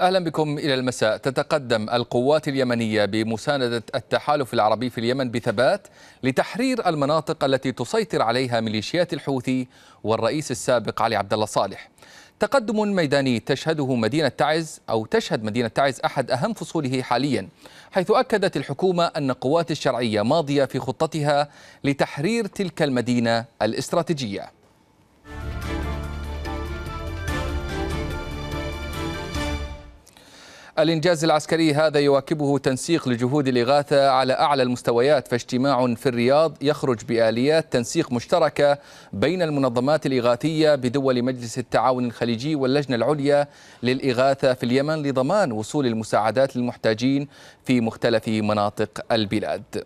أهلا بكم إلى المساء تتقدم القوات اليمنية بمساندة التحالف العربي في اليمن بثبات لتحرير المناطق التي تسيطر عليها ميليشيات الحوثي والرئيس السابق علي عبد الله صالح تقدم ميداني تشهده مدينة تعز أو تشهد مدينة تعز أحد أهم فصوله حاليا حيث أكدت الحكومة أن قوات الشرعية ماضية في خطتها لتحرير تلك المدينة الاستراتيجية الإنجاز العسكري هذا يواكبه تنسيق لجهود الإغاثة على أعلى المستويات فاجتماع في الرياض يخرج بآليات تنسيق مشتركة بين المنظمات الإغاثية بدول مجلس التعاون الخليجي واللجنة العليا للإغاثة في اليمن لضمان وصول المساعدات للمحتاجين في مختلف مناطق البلاد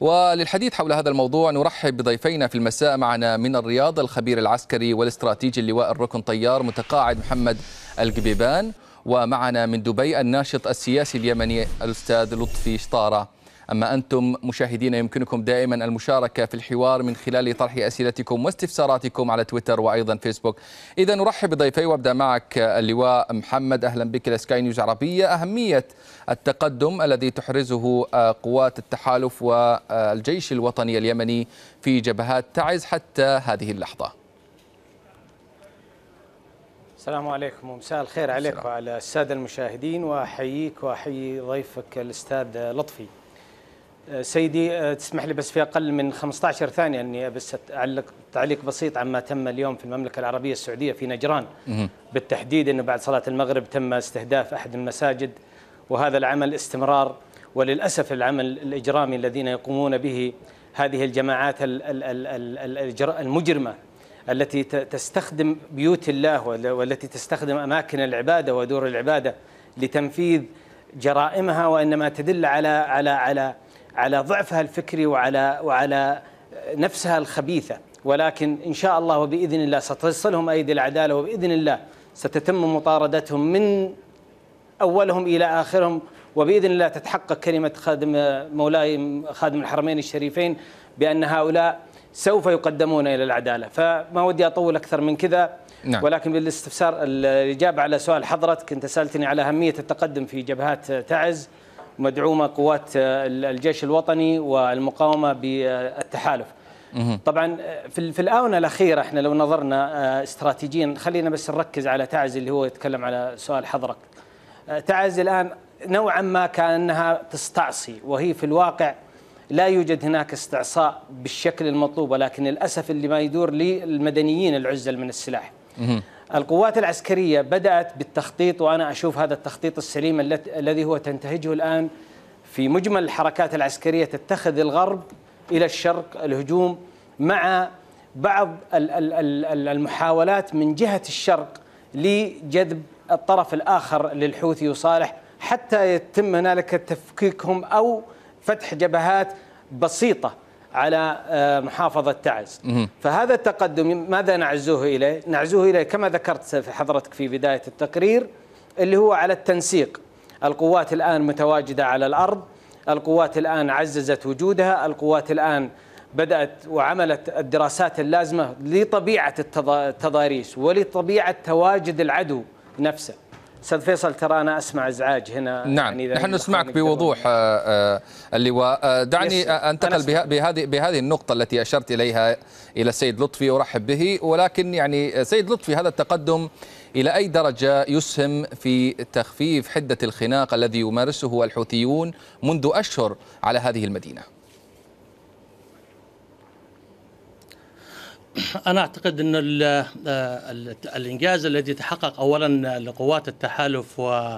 وللحديث حول هذا الموضوع نرحب بضيفينا في المساء معنا من الرياض الخبير العسكري والاستراتيجي اللواء الركن طيار متقاعد محمد القبيبان ومعنا من دبي الناشط السياسي اليمني الأستاذ لطفي شطارة أما أنتم مشاهدين يمكنكم دائما المشاركة في الحوار من خلال طرح أسئلتكم واستفساراتكم على تويتر وأيضا فيسبوك إذا نرحب بضيفي وأبدأ معك اللواء محمد أهلا بك لسكاي نيوز عربية أهمية التقدم الذي تحرزه آه، قوات التحالف والجيش الوطني اليمني في جبهات تعز حتى هذه اللحظة السلام عليكم ومساء الخير عليك السلام. وعلى السادة المشاهدين وأحييك وأحيي ضيفك الأستاذ لطفي أه، سيدي أه، تسمح لي بس في أقل من 15 ثانية أني بس أعلق تعليق بسيط عما تم اليوم في المملكة العربية السعودية في نجران بالتحديد أنه بعد صلاة المغرب تم استهداف أحد المساجد وهذا العمل استمرار وللأسف العمل الإجرامي الذين يقومون به هذه الجماعات المجرمة التي تستخدم بيوت الله والتي تستخدم اماكن العباده ودور العباده لتنفيذ جرائمها وانما تدل على على على على ضعفها الفكري وعلى وعلى نفسها الخبيثه ولكن ان شاء الله وباذن الله ستصلهم ايدي العداله وباذن الله ستتم مطاردتهم من اولهم الى اخرهم وباذن الله تتحقق كلمه خادم مولاي خادم الحرمين الشريفين بان هؤلاء سوف يقدمون الى العداله فما ودي اطول اكثر من كذا نعم. ولكن بالاستفسار الاجابه على سؤال حضرتك انت سالتني على اهميه التقدم في جبهات تعز مدعومه قوات الجيش الوطني والمقاومه بالتحالف طبعا في في الاونه الاخيره احنا لو نظرنا آه، استراتيجيا خلينا بس نركز على تعز اللي هو يتكلم على سؤال حضرتك آه، تعز الان نوعا ما كانها تستعصي وهي في الواقع لا يوجد هناك استعصاء بالشكل المطلوب ولكن للأسف اللي ما يدور للمدنيين العزل من السلاح القوات العسكرية بدأت بالتخطيط وأنا أشوف هذا التخطيط السليم الذي هو تنتهجه الآن في مجمل الحركات العسكرية تتخذ الغرب إلى الشرق الهجوم مع بعض المحاولات من جهة الشرق لجذب الطرف الآخر للحوثي وصالح حتى يتم هنالك تفكيكهم أو فتح جبهات بسيطه على آه، محافظة تعز فهذا التقدم ماذا نعزوه إليه؟ نعزوه إليه كما ذكرت في حضرتك في بداية التقرير اللي هو على التنسيق القوات الآن متواجدة على الأرض القوات الآن عززت وجودها القوات الآن بدأت وعملت الدراسات اللازمة لطبيعة التضاريس ولطبيعة تواجد العدو نفسه استاذ فيصل ترى انا اسمع ازعاج هنا نعم يعني نحن نسمعك بوضوح آه، آه، اللواء آه، دعني انتقل بها بهذه بهذه النقطه التي اشرت اليها الى السيد لطفي ارحب به ولكن يعني سيد لطفي هذا التقدم الى اي درجه يسهم في تخفيف حده الخناق الذي يمارسه الحوثيون منذ اشهر على هذه المدينه أنا أعتقد أن آه، الإنجاز الذي تحقق أولا لقوات التحالف و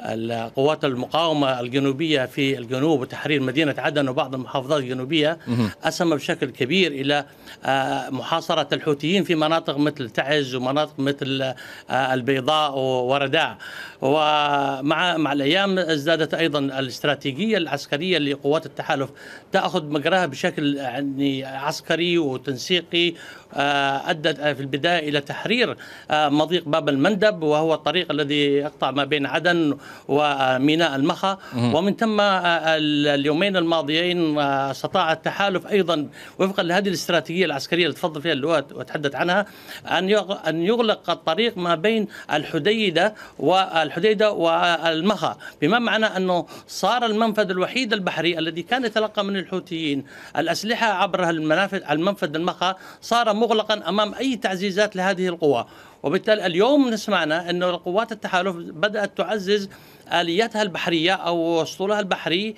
القوات المقاومة الجنوبية في الجنوب وتحرير مدينة عدن وبعض المحافظات الجنوبية أسهم بشكل كبير إلى آه، محاصرة الحوثيين في مناطق مثل تعز ومناطق مثل آه، البيضاء ورداع ومع مع الأيام ازدادت أيضا الاستراتيجية العسكرية لقوات التحالف تأخذ مجراها بشكل يعني عسكري وتنسيقي آه، أدت في البداية إلى تحرير مضيق باب المندب وهو الطريق الذي يقطع ما بين عدن وميناء المخا ومن ثم آه، آه، اليومين الماضيين آه، استطاع التحالف ايضا وفقا لهذه الاستراتيجيه العسكريه اللي تفضل فيها اللواء وتحدث عنها ان ان يغلق الطريق ما بين الحديده والحديده والمخا بما معنى انه صار المنفذ الوحيد البحري الذي كان يتلقى من الحوثيين الاسلحه عبر المنافذ المنفذ المخا صار مغلقا امام اي تعزيزات لهذه القوى وبالتالي اليوم نسمعنا أن قوات التحالف بدأت تعزز آلياتها البحرية أو اسطولها البحري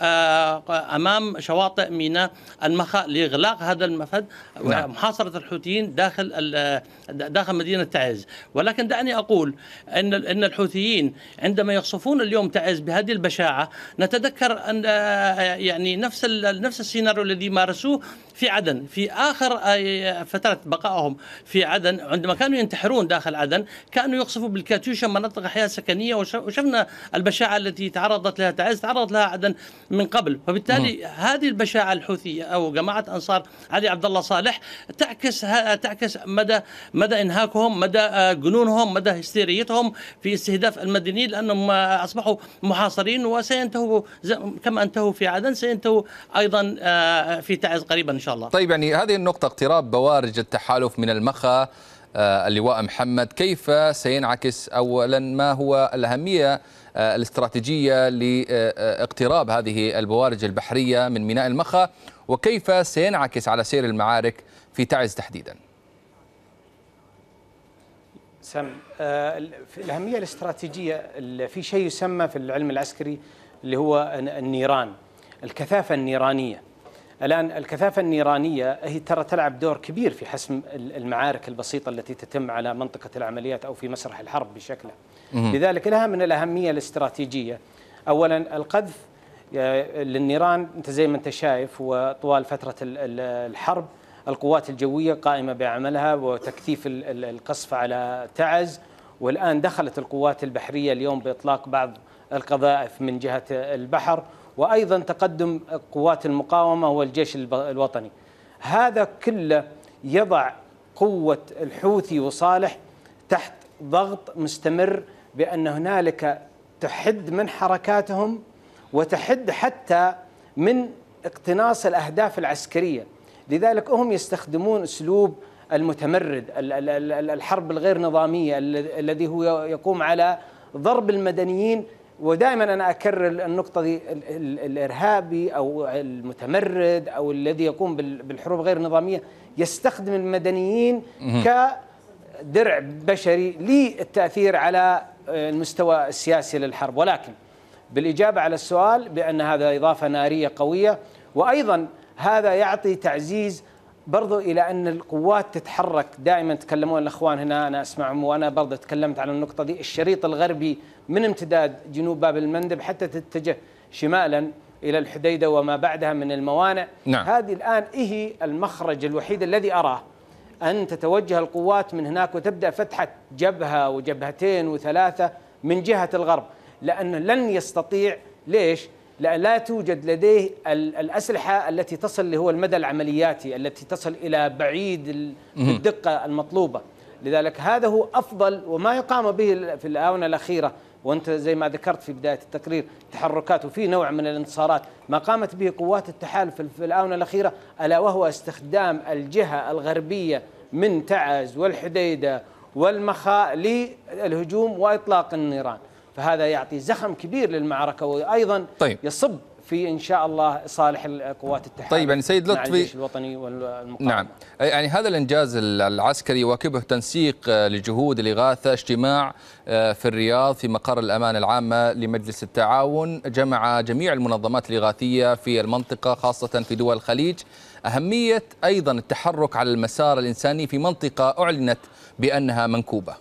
آه، أمام شواطئ ميناء المخاء لإغلاق هذا المفد نعم. ومحاصرة الحوثيين داخل آه، داخل مدينة تعز ولكن دعني أقول أن أن الحوثيين عندما يقصفون اليوم تعز بهذه البشاعة نتذكر أن آه، يعني نفس نفس السيناريو الذي مارسوه في عدن في آخر آه، فترة بقائهم في عدن عندما كانوا ينتحرون داخل عدن كانوا يقصفوا بالكاتيوشا مناطق أحياء سكنية وشفنا البشاعة التي تعرضت لها تعز تعرض لها عدن من قبل فبالتالي م. هذه البشاعة الحوثية أو جماعة أنصار علي عبد الله صالح تعكس تعكس مدى مدى انهاكهم مدى آه، جنونهم مدى هستيريتهم في استهداف المدنيين لانهم آه، اصبحوا محاصرين وسينتهوا كما انتهوا في عدن سينتهوا ايضا في تعز قريبا ان شاء الله شاء الله طيب يعني هذه النقطة اقتراب بوارج التحالف من المخا آه، اللواء محمد كيف سينعكس أولا ما هو الأهمية آه، الاستراتيجية لاقتراب هذه البوارج البحرية من ميناء المخا وكيف سينعكس على سير المعارك في تعز تحديدا سم آه، الأهمية الاستراتيجية في شيء يسمى في العلم العسكري اللي هو النيران الكثافة النيرانية الآن الكثافة النيرانية هي ترى تلعب دور كبير في حسم المعارك البسيطة التي تتم على منطقة العمليات أو في مسرح الحرب بشكله لذلك لها من الأهمية الاستراتيجية أولا القذف للنيران أنت زي ما أنت شايف وطوال فترة الحرب القوات الجوية قائمة بعملها وتكثيف القصف على تعز والآن دخلت القوات البحرية اليوم بإطلاق بعض القذائف من جهة البحر وايضا تقدم قوات المقاومه والجيش الوطني. هذا كله يضع قوه الحوثي وصالح تحت ضغط مستمر بان هنالك تحد من حركاتهم وتحد حتى من اقتناص الاهداف العسكريه. لذلك هم يستخدمون اسلوب المتمرد الحرب الغير نظاميه الذي هو يقوم على ضرب المدنيين ودائما انا اكرر النقطه دي الارهابي او المتمرد او الذي يقوم بالحروب غير النظاميه يستخدم المدنيين كدرع بشري للتاثير على المستوى السياسي للحرب ولكن بالاجابه على السؤال بان هذا اضافه ناريه قويه وايضا هذا يعطي تعزيز برضو الى ان القوات تتحرك دائما تكلمون الاخوان هنا انا اسمعهم وانا برضو تكلمت على النقطه دي الشريط الغربي من امتداد جنوب باب المندب حتى تتجه شمالا الى الحديده وما بعدها من الموانئ نعم. هذه الان إيه المخرج الوحيد الذي اراه ان تتوجه القوات من هناك وتبدا فتحه جبهه وجبهتين وثلاثه من جهه الغرب لانه لن يستطيع ليش لا لا توجد لديه الأسلحة التي تصل اللي هو المدى العملياتي التي تصل إلى بعيد الدقة المطلوبة لذلك هذا هو أفضل وما يقام به في الآونة الأخيرة وانت زي ما ذكرت في بدايه التقرير تحركات وفي نوع من الانتصارات ما قامت به قوات التحالف في الاونه الاخيره الا وهو استخدام الجهه الغربيه من تعز والحديده والمخاء للهجوم واطلاق النيران فهذا يعطي زخم كبير للمعركة وأيضا طيب. يصب في ان شاء الله صالح القوات التحالف طيب يعني سيد لطفي الجيش الوطني والمقاومه نعم يعني هذا الانجاز العسكري يواكبه تنسيق آه، لجهود الاغاثه اجتماع آه، في الرياض في مقر الامانه العامه لمجلس التعاون جمع جميع المنظمات الاغاثيه في المنطقه خاصه في دول الخليج اهميه ايضا التحرك على المسار الانساني في منطقه اعلنت بانها منكوبه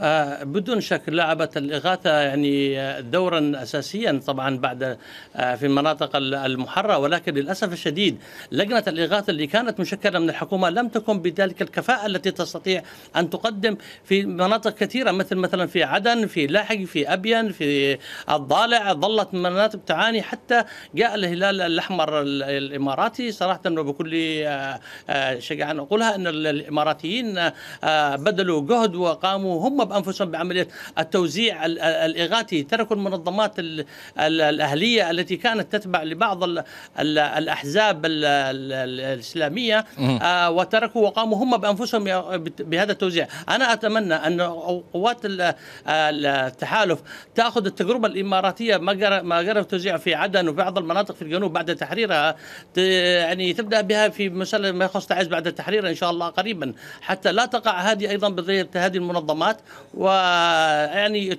آه، بدون شك لعبت الإغاثة يعني آه، دورا أساسيا طبعا بعد آه، في المناطق المحررة ولكن للأسف الشديد لجنة الإغاثة اللي كانت مشكلة من الحكومة لم تكن بذلك الكفاءة التي تستطيع أن تقدم في مناطق كثيرة مثل مثلا في عدن في لاحق في أبين في الضالع ظلت مناطق تعاني حتى جاء الهلال الأحمر الإماراتي صراحة وبكل شجاعة أقولها أن الإماراتيين بذلوا جهد وقاموا هم هم بانفسهم بعمليه التوزيع الاغاثي تركوا المنظمات الاهليه التي كانت تتبع لبعض الاحزاب الاسلاميه آه، وتركوا وقاموا هم بانفسهم بهذا التوزيع، انا اتمنى ان قوات التحالف تاخذ التجربه الاماراتيه ما جرى التوزيع في عدن وبعض المناطق في الجنوب بعد تحريرها يعني تبدا بها في مساله ما يخص تعز بعد تحريرها ان شاء الله قريبا حتى لا تقع هذه ايضا بظهر هذه المنظمات ويعني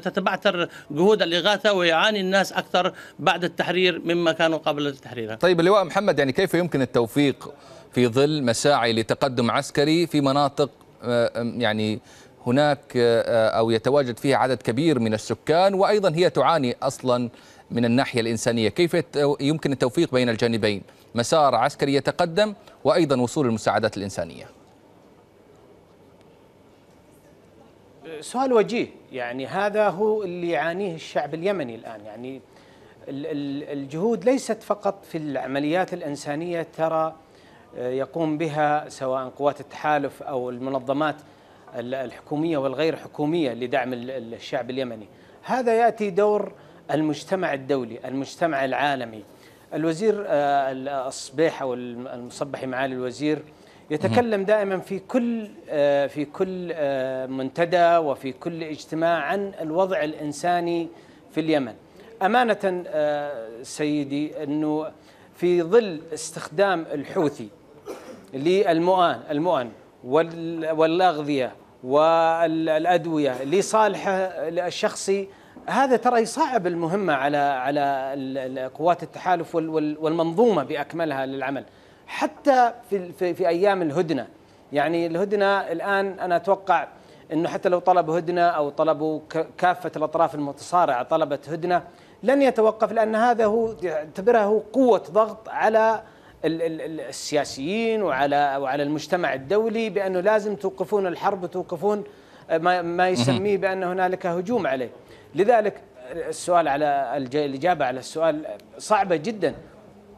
تتبعثر جهود الإغاثة ويعاني الناس أكثر بعد التحرير مما كانوا قبل التحرير طيب اللواء محمد يعني كيف يمكن التوفيق في ظل مساعي لتقدم عسكري في مناطق آه، يعني هناك آه، آه، أو يتواجد فيها عدد كبير من السكان وأيضا هي تعاني أصلا من الناحية الإنسانية كيف يمكن التوفيق بين الجانبين مسار عسكري يتقدم وأيضا وصول المساعدات الإنسانية سؤال وجيه يعني هذا هو اللي يعانيه الشعب اليمني الآن يعني الجهود ليست فقط في العمليات الإنسانية ترى آه، يقوم بها سواء قوات التحالف أو المنظمات الحكومية والغير حكومية لدعم الشعب اليمني هذا يأتي دور المجتمع الدولي المجتمع العالمي الوزير آه، الصبيح أو المصبحي معالي الوزير يتكلم دائما في كل آه، في كل آه، منتدى وفي كل اجتماع عن الوضع الانساني في اليمن. امانه آه، سيدي انه في ظل استخدام الحوثي للمؤن المؤن والاغذيه والادويه لصالحه الشخصي هذا ترى يصعب المهمه على على قوات التحالف والمنظومه باكملها للعمل. حتى في, في, في أيام الهدنة يعني الهدنة الآن أنا أتوقع أنه حتى لو طلب هدنة أو طلبوا كافة الأطراف المتصارعة طلبت هدنة لن يتوقف لأن هذا هو يعتبرها هو قوة ضغط على السياسيين وعلى وعلى المجتمع الدولي بانه لازم توقفون الحرب وتوقفون ما, ما يسميه بان هنالك هجوم عليه. لذلك السؤال على الاجابه على السؤال صعبه جدا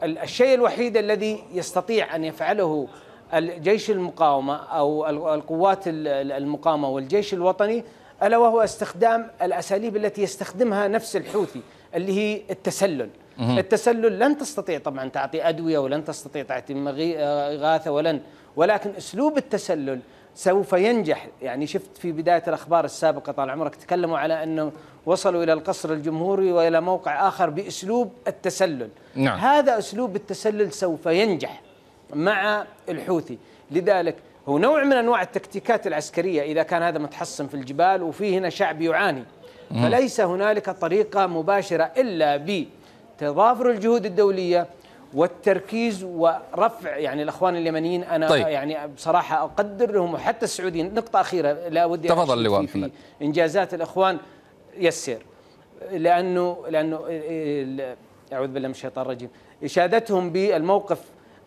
الشيء الوحيد الذي يستطيع أن يفعله الجيش المقاومة أو القوات المقاومة والجيش الوطني ألا وهو استخدام الأساليب التي يستخدمها نفس الحوثي اللي هي التسلل التسلل لن تستطيع طبعا تعطي أدوية ولن تستطيع تعطي آه، إغاثة ولن ولكن أسلوب التسلل سوف ينجح يعني شفت في بداية الأخبار السابقة طال عمرك تكلموا على أنه وصلوا إلى القصر الجمهوري وإلى موقع آخر بأسلوب التسلل نعم. هذا أسلوب التسلل سوف ينجح مع الحوثي لذلك هو نوع من أنواع التكتيكات العسكرية إذا كان هذا متحصن في الجبال وفي هنا شعب يعاني فليس هنالك طريقة مباشرة إلا بتضافر الجهود الدولية والتركيز ورفع يعني الاخوان اليمنيين انا طيب. يعني بصراحه اقدر لهم وحتى السعوديين نقطه اخيره لا ودي تفضل اللواء محمد انجازات الاخوان يسر لانه لانه إيه، إيه، اعوذ بالله من الشيطان الرجيم اشادتهم بالموقف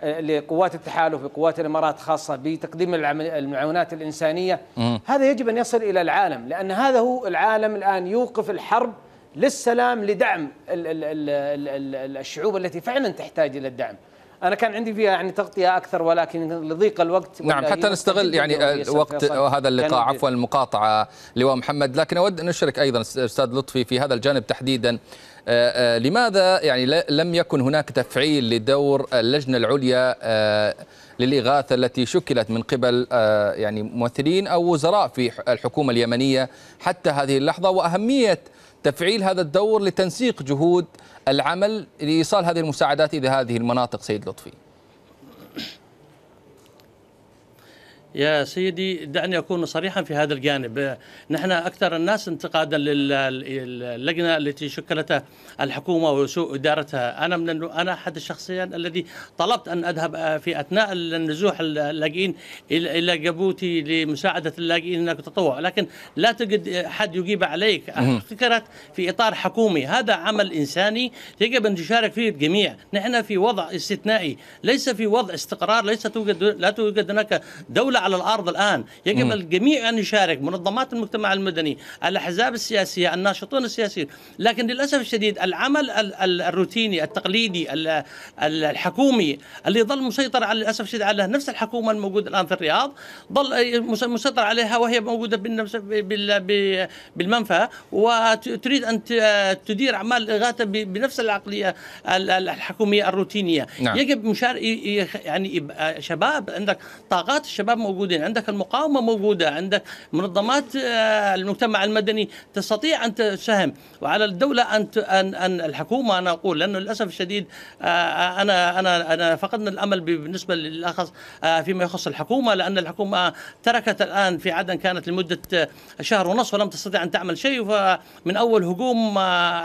إيه، لقوات التحالف وقوات الامارات خاصه بتقديم المعونات الانسانيه م. هذا يجب ان يصل الى العالم لان هذا هو العالم الان يوقف الحرب للسلام لدعم الـ الـ الـ الـ الـ الشعوب التي فعلا تحتاج الى الدعم انا كان عندي فيها يعني تغطيه اكثر ولكن لضيق الوقت نعم حتى نستغل يعني وقت هذا اللقاء عفوا المقاطعه لواء محمد لكن اود ان اشرك ايضا استاذ لطفي في هذا الجانب تحديدا آه، آه، لماذا يعني لم يكن هناك تفعيل لدور اللجنه العليا آه، للإغاثة التي شكلت من قبل يعني ممثلين أو وزراء في الحكومة اليمنية حتى هذه اللحظة وأهمية تفعيل هذا الدور لتنسيق جهود العمل لايصال هذه المساعدات الى هذه المناطق سيد لطفي يا سيدي دعني أكون صريحا في هذا الجانب نحن أكثر الناس انتقادا للجنة التي شكلتها الحكومة وسوء إدارتها أنا من أنا أحد الشخصيات الذي طلبت أن أذهب في أثناء النزوح اللاجئين إلى جيبوتي لمساعدة اللاجئين هناك تطوع لكن لا تجد حد يجيب عليك فكرة في إطار حكومي هذا عمل إنساني يجب أن تشارك فيه الجميع نحن في وضع استثنائي ليس في وضع استقرار ليس توجد لا توجد هناك دولة على الارض الان يجب م. الجميع ان يشارك منظمات المجتمع المدني الاحزاب السياسيه الناشطون السياسيين لكن للاسف الشديد العمل الروتيني التقليدي الحكومي اللي ظل مسيطر على للاسف الشديد على نفس الحكومه الموجوده الان في الرياض ظل مسيطر عليها وهي موجوده بالمنفى وتريد ان تدير اعمال الاغاثه بنفس العقليه الحكوميه الروتينيه نعم. يجب مشار يعني شباب عندك طاقات الشباب موجودة موجودين عندك المقاومة موجودة عندك منظمات آه، المجتمع المدني تستطيع أن تساهم وعلى الدولة أن أن الحكومة أنا أقول لأنه للأسف الشديد آه، آه، أنا أنا أنا فقدنا الأمل بالنسبة للأخص فيما يخص الحكومة لأن الحكومة تركت الآن في عدن كانت لمدة شهر ونصف ولم تستطيع أن تعمل شيء فمن أول هجوم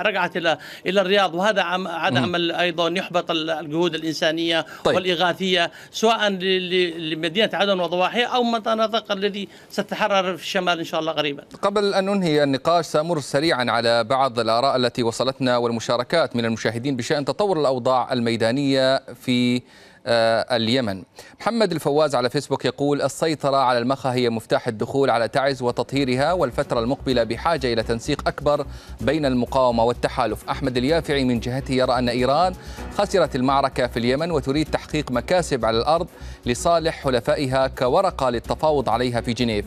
رجعت إلى إلى الرياض وهذا عمل أيضا يحبط الجهود الإنسانية طيب. والإغاثية سواء لمدينة عدن وضواحيها الضاحية أو منطقة الذي ستتحرر في الشمال إن شاء الله قريبا قبل أن ننهي النقاش سأمر سريعا على بعض الآراء التي وصلتنا والمشاركات من المشاهدين بشأن تطور الأوضاع الميدانية في آه، اليمن محمد الفواز على فيسبوك يقول السيطرة على المخا هي مفتاح الدخول على تعز وتطهيرها والفترة المقبلة بحاجة إلى تنسيق أكبر بين المقاومة والتحالف أحمد اليافعي من جهته يرى أن إيران خسرت المعركة في اليمن وتريد تحقيق مكاسب على الأرض لصالح حلفائها كورقة للتفاوض عليها في جنيف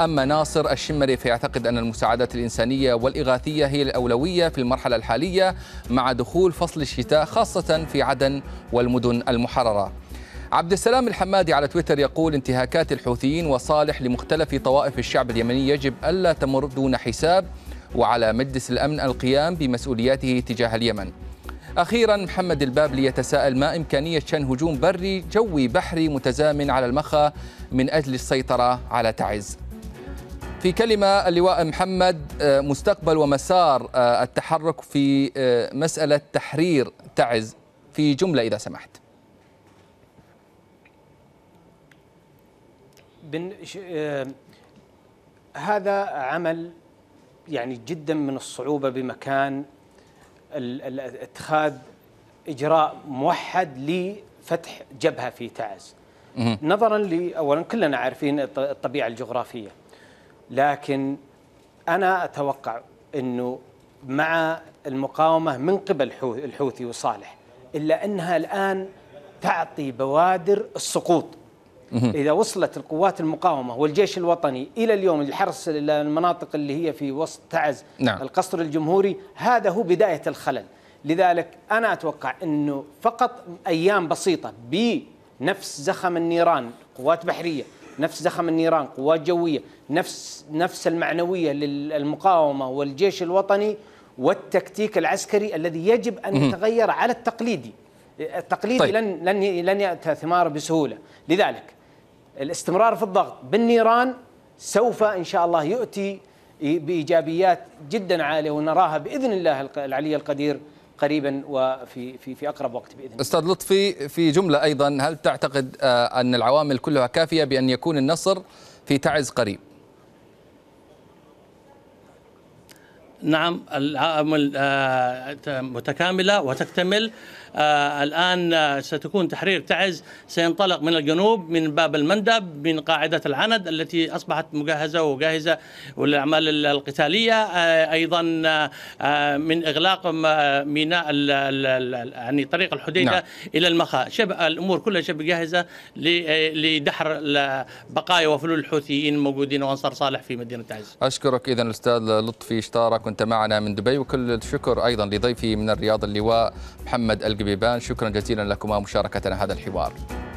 أما ناصر الشمري فيعتقد أن المساعدات الإنسانية والإغاثية هي الأولوية في المرحلة الحالية مع دخول فصل الشتاء خاصة في عدن والمدن المحررة عبد السلام الحمادي على تويتر يقول انتهاكات الحوثيين وصالح لمختلف طوائف الشعب اليمني يجب ألا تمر دون حساب وعلى مجلس الأمن القيام بمسؤولياته تجاه اليمن أخيرا محمد البابلي يتساءل ما إمكانية شن هجوم بري جوي بحري متزامن على المخا من أجل السيطرة على تعز في كلمة اللواء محمد آه، مستقبل ومسار آه، التحرك في آه، مسألة تحرير تعز في جملة إذا سمحت هذا عمل يعني جدا من الصعوبه بمكان اتخاذ اجراء موحد لفتح جبهه في تعز نظرا ل اولا كلنا عارفين الطبيعه الجغرافيه لكن انا اتوقع انه مع المقاومه من قبل الحوثي وصالح الا انها الان تعطي بوادر السقوط اذا وصلت القوات المقاومه والجيش الوطني الى اليوم الحرس المناطق اللي هي في وسط تعز نعم. القصر الجمهوري هذا هو بدايه الخلل لذلك انا اتوقع انه فقط ايام بسيطه بنفس زخم النيران قوات بحريه نفس زخم النيران قوات جويه نفس نفس المعنويه للمقاومه والجيش الوطني والتكتيك العسكري الذي يجب ان يتغير على التقليدي التقليدي طيب. لن لن لن ياتى ثماره بسهوله لذلك الاستمرار في الضغط بالنيران سوف ان شاء الله يؤتي بايجابيات جدا عاليه ونراها باذن الله العلي القدير قريبا وفي في في اقرب وقت باذن الله. استاذ لطفي في جمله ايضا هل تعتقد آه، ان العوامل كلها كافيه بان يكون النصر في تعز قريب؟ نعم آه، متكاملة وتكتمل آه، الآن آه، ستكون تحرير تعز سينطلق من الجنوب من باب المندب من قاعدة العند التي أصبحت مجهزة وجاهزة والأعمال القتالية أيضا من إغلاق ميناء يعني طريق الحديدة نعم. إلى المخا شبه الأمور كلها شبه جاهزة لدحر بقايا وفلول الحوثيين الموجودين وأنصار صالح في مدينة تعز أشكرك إذا الأستاذ لطفي اشتارك كنت معنا من دبي وكل الشكر أيضا لضيفي من الرياض اللواء محمد القبيبان شكرا جزيلا لكما مشاركتنا هذا الحوار